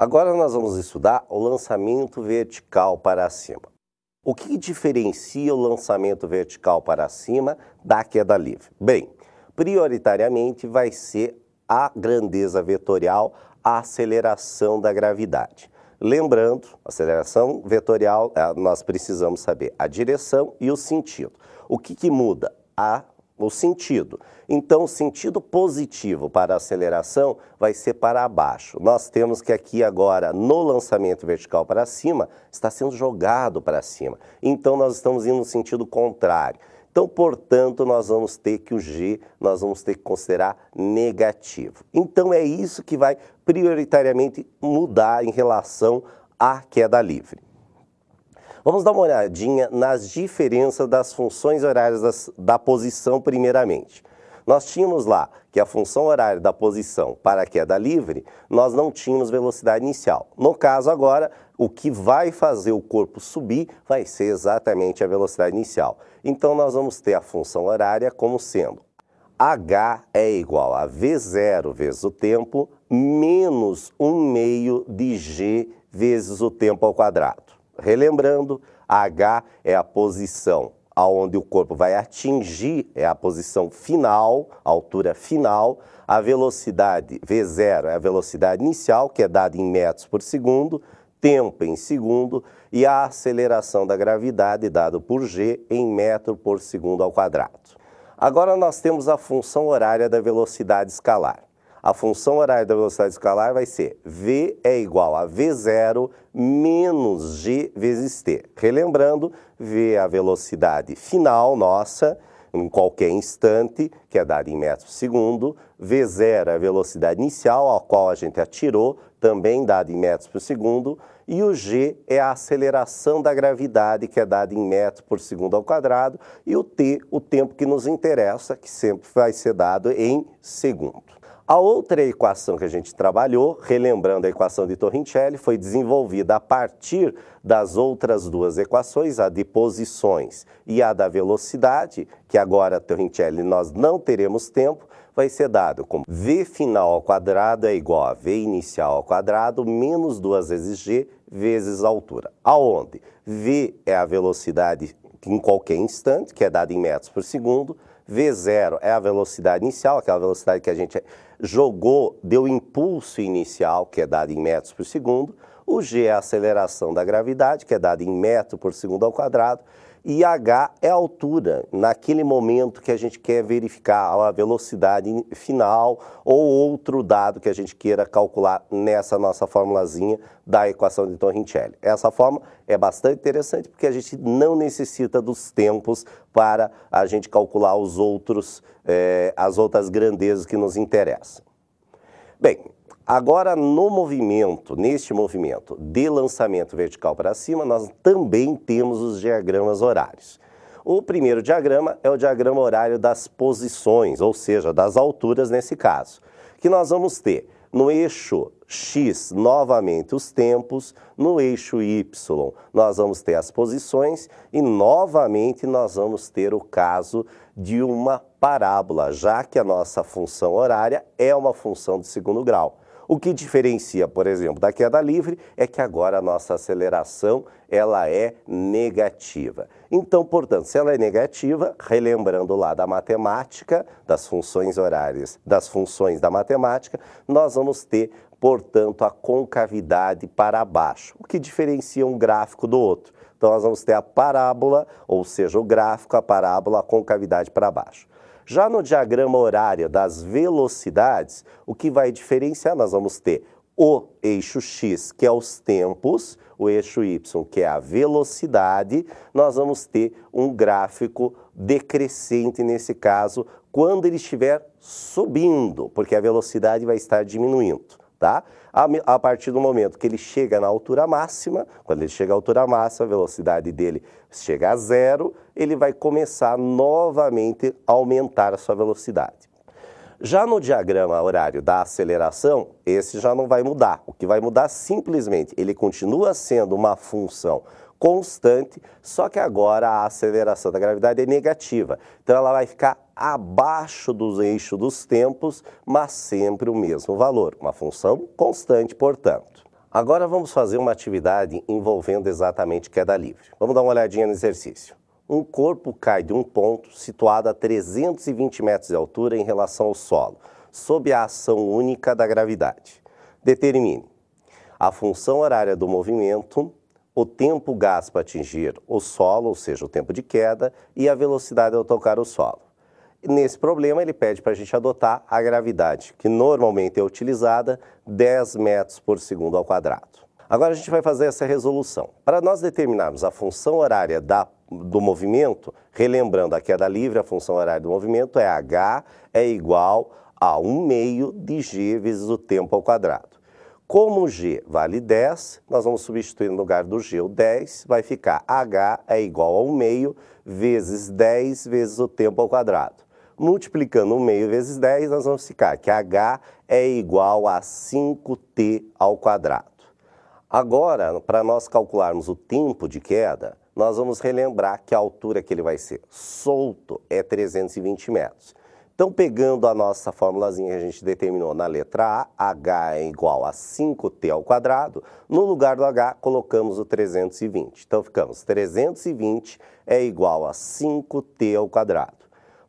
Agora nós vamos estudar o lançamento vertical para cima. O que diferencia o lançamento vertical para cima da queda livre? Bem, prioritariamente vai ser a grandeza vetorial, a aceleração da gravidade. Lembrando, aceleração vetorial, eh, nós precisamos saber a direção e o sentido. O que, que muda? A o sentido. Então, o sentido positivo para a aceleração vai ser para baixo. Nós temos que aqui agora, no lançamento vertical para cima, está sendo jogado para cima. Então, nós estamos indo no sentido contrário. Então, portanto, nós vamos ter que o G, nós vamos ter que considerar negativo. Então, é isso que vai prioritariamente mudar em relação à queda livre. Vamos dar uma olhadinha nas diferenças das funções horárias das, da posição, primeiramente. Nós tínhamos lá que a função horária da posição para queda livre, nós não tínhamos velocidade inicial. No caso agora, o que vai fazer o corpo subir vai ser exatamente a velocidade inicial. Então nós vamos ter a função horária como sendo H é igual a V0 vezes o tempo menos 1 meio de G vezes o tempo ao quadrado. Relembrando, H é a posição aonde o corpo vai atingir, é a posição final, a altura final, a velocidade V0 é a velocidade inicial, que é dada em metros por segundo, tempo em segundo, e a aceleração da gravidade dado por G em metro por segundo ao quadrado. Agora nós temos a função horária da velocidade escalar a função horária da velocidade escalar vai ser V é igual a V0 menos G vezes T. Relembrando, V é a velocidade final nossa, em qualquer instante, que é dada em metros por segundo. V0 é a velocidade inicial, a qual a gente atirou, também dada em metros por segundo. E o g é a aceleração da gravidade, que é dada em metros por segundo ao quadrado. E o t, o tempo que nos interessa, que sempre vai ser dado em segundo. A outra equação que a gente trabalhou, relembrando a equação de Torricelli, foi desenvolvida a partir das outras duas equações, a de posições e a da velocidade, que agora Torricelli nós não teremos tempo, vai ser dado como v final ao quadrado é igual a v inicial ao quadrado menos duas vezes g vezes a altura. Aonde v é a velocidade em qualquer instante, que é dada em metros por segundo, V0 é a velocidade inicial, aquela velocidade que a gente jogou, deu impulso inicial, que é dado em metros por segundo. O G é a aceleração da gravidade, que é dada em metro por segundo ao quadrado e H é a altura, naquele momento que a gente quer verificar a velocidade final ou outro dado que a gente queira calcular nessa nossa formulazinha da equação de Torricelli. Essa forma é bastante interessante porque a gente não necessita dos tempos para a gente calcular os outros, eh, as outras grandezas que nos interessam. Bem, Agora, no movimento, neste movimento de lançamento vertical para cima, nós também temos os diagramas horários. O primeiro diagrama é o diagrama horário das posições, ou seja, das alturas nesse caso, que nós vamos ter no eixo X, novamente os tempos, no eixo Y, nós vamos ter as posições e novamente nós vamos ter o caso de uma parábola, já que a nossa função horária é uma função de segundo grau. O que diferencia, por exemplo, da queda livre é que agora a nossa aceleração ela é negativa. Então, portanto, se ela é negativa, relembrando lá da matemática, das funções horárias, das funções da matemática, nós vamos ter, portanto, a concavidade para baixo, o que diferencia um gráfico do outro. Então, nós vamos ter a parábola, ou seja, o gráfico, a parábola, a concavidade para baixo. Já no diagrama horário das velocidades, o que vai diferenciar? Nós vamos ter o eixo x, que é os tempos, o eixo y, que é a velocidade, nós vamos ter um gráfico decrescente nesse caso, quando ele estiver subindo, porque a velocidade vai estar diminuindo tá? A, a, partir do momento que ele chega na altura máxima, quando ele chega à altura máxima, a velocidade dele chega a zero, ele vai começar novamente a aumentar a sua velocidade. Já no diagrama horário da aceleração, esse já não vai mudar. O que vai mudar simplesmente, ele continua sendo uma função constante, só que agora a aceleração da gravidade é negativa. Então ela vai ficar abaixo dos eixos dos tempos, mas sempre o mesmo valor, uma função constante, portanto. Agora vamos fazer uma atividade envolvendo exatamente queda livre. Vamos dar uma olhadinha no exercício. Um corpo cai de um ponto situado a 320 metros de altura em relação ao solo, sob a ação única da gravidade. Determine a função horária do movimento, o tempo gasto para atingir o solo, ou seja, o tempo de queda, e a velocidade ao tocar o solo. Nesse problema, ele pede para a gente adotar a gravidade, que normalmente é utilizada 10 metros por segundo ao quadrado. Agora a gente vai fazer essa resolução. Para nós determinarmos a função horária da, do movimento, relembrando a queda livre, a função horária do movimento é h é igual a 1 meio de g vezes o tempo ao quadrado. Como g vale 10, nós vamos substituir no lugar do g o 10, vai ficar h é igual a 1 meio vezes 10 vezes o tempo ao quadrado multiplicando o meio vezes 10, nós vamos ficar que H é igual a 5T ao quadrado. Agora, para nós calcularmos o tempo de queda, nós vamos relembrar que a altura que ele vai ser solto é 320 metros. Então, pegando a nossa formulazinha que a gente determinou na letra A, H é igual a 5T ao quadrado, no lugar do H colocamos o 320. Então, ficamos 320 é igual a 5T ao quadrado.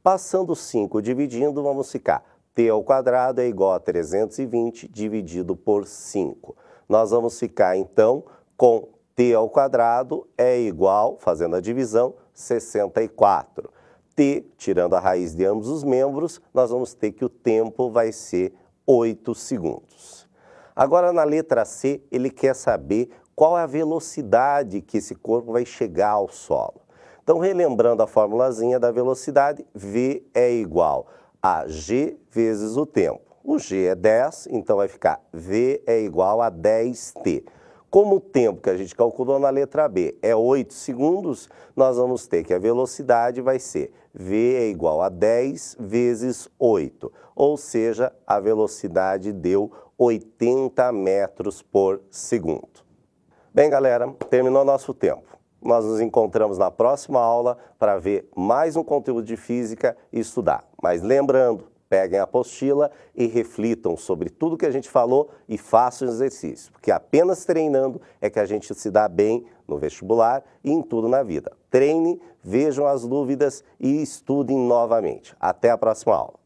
Passando 5 dividindo, vamos ficar t ao quadrado é igual a 320 dividido por 5. Nós vamos ficar então com t ao quadrado é igual, fazendo a divisão, 64. t, tirando a raiz de ambos os membros, nós vamos ter que o tempo vai ser 8 segundos. Agora na letra C, ele quer saber qual é a velocidade que esse corpo vai chegar ao solo. Então, relembrando a formulazinha da velocidade, V é igual a G vezes o tempo. O G é 10, então vai ficar V é igual a 10T. Como o tempo que a gente calculou na letra B é 8 segundos, nós vamos ter que a velocidade vai ser V é igual a 10 vezes 8, ou seja, a velocidade deu 80 metros por segundo. Bem, galera, terminou nosso tempo. Nós nos encontramos na próxima aula para ver mais um conteúdo de física e estudar. Mas lembrando, peguem a apostila e reflitam sobre tudo que a gente falou e façam os exercícios, porque apenas treinando é que a gente se dá bem no vestibular e em tudo na vida. Treine, vejam as dúvidas e estudem novamente. Até a próxima aula.